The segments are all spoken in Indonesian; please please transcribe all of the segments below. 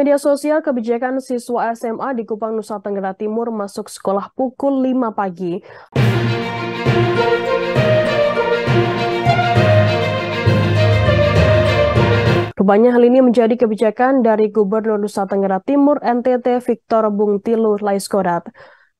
media sosial, kebijakan siswa SMA di Kupang, Nusa Tenggara Timur masuk sekolah pukul 5 pagi. Rupanya hal ini menjadi kebijakan dari Gubernur Nusa Tenggara Timur NTT Victor Bungtilu Laiskodat.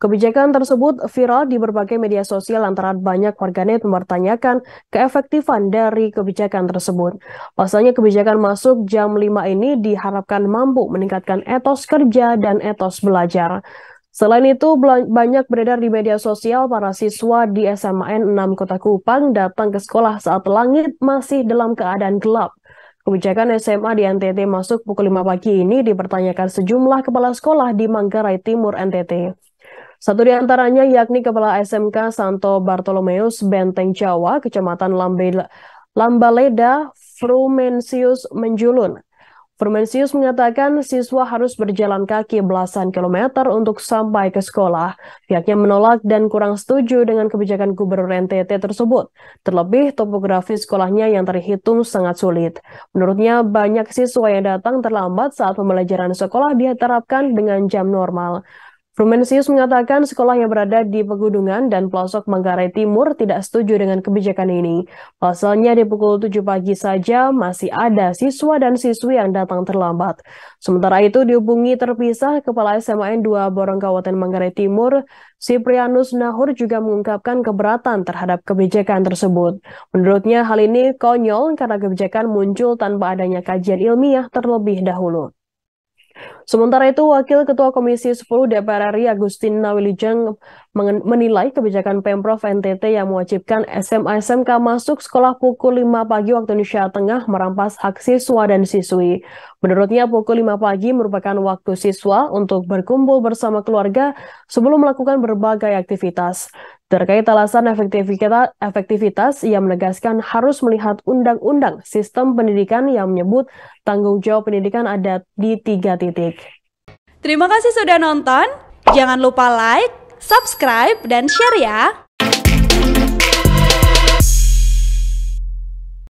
Kebijakan tersebut viral di berbagai media sosial antara banyak warganet mempertanyakan keefektifan dari kebijakan tersebut. Pasalnya kebijakan masuk jam 5 ini diharapkan mampu meningkatkan etos kerja dan etos belajar. Selain itu, banyak beredar di media sosial para siswa di SMAN 6 Kota Kupang datang ke sekolah saat langit masih dalam keadaan gelap. Kebijakan SMA di NTT masuk pukul 5 pagi ini dipertanyakan sejumlah kepala sekolah di Manggarai Timur NTT. Satu di antaranya yakni Kepala SMK Santo Bartolomeus Benteng Jawa, Kecamatan Lambaleda, Frumensius Menjulun. Frumensius mengatakan siswa harus berjalan kaki belasan kilometer untuk sampai ke sekolah. Pihaknya menolak dan kurang setuju dengan kebijakan Gubernur NTT tersebut. Terlebih topografi sekolahnya yang terhitung sangat sulit. Menurutnya banyak siswa yang datang terlambat saat pembelajaran sekolah diterapkan dengan jam normal. Frumensius mengatakan sekolah yang berada di Pegunungan dan pelosok Manggarai Timur tidak setuju dengan kebijakan ini. Pasalnya di pukul 7 pagi saja masih ada siswa dan siswi yang datang terlambat. Sementara itu dihubungi terpisah Kepala SMAN 2 Borong Kabupaten Manggarai Timur, Siprianus Nahur juga mengungkapkan keberatan terhadap kebijakan tersebut. Menurutnya hal ini konyol karena kebijakan muncul tanpa adanya kajian ilmiah terlebih dahulu. Sementara itu, Wakil Ketua Komisi 10 DPR RI Agustin Nawilijeng menilai kebijakan Pemprov NTT yang mewajibkan SMA SMK masuk sekolah pukul 5 pagi waktu Indonesia Tengah merampas hak siswa dan siswi. Menurutnya pukul 5 pagi merupakan waktu siswa untuk berkumpul bersama keluarga sebelum melakukan berbagai aktivitas. Terkait alasan efektivitas, ia menegaskan harus melihat undang-undang sistem pendidikan yang menyebut tanggung jawab pendidikan ada di tiga titik. Terima kasih sudah nonton. Jangan lupa like, subscribe, dan share ya!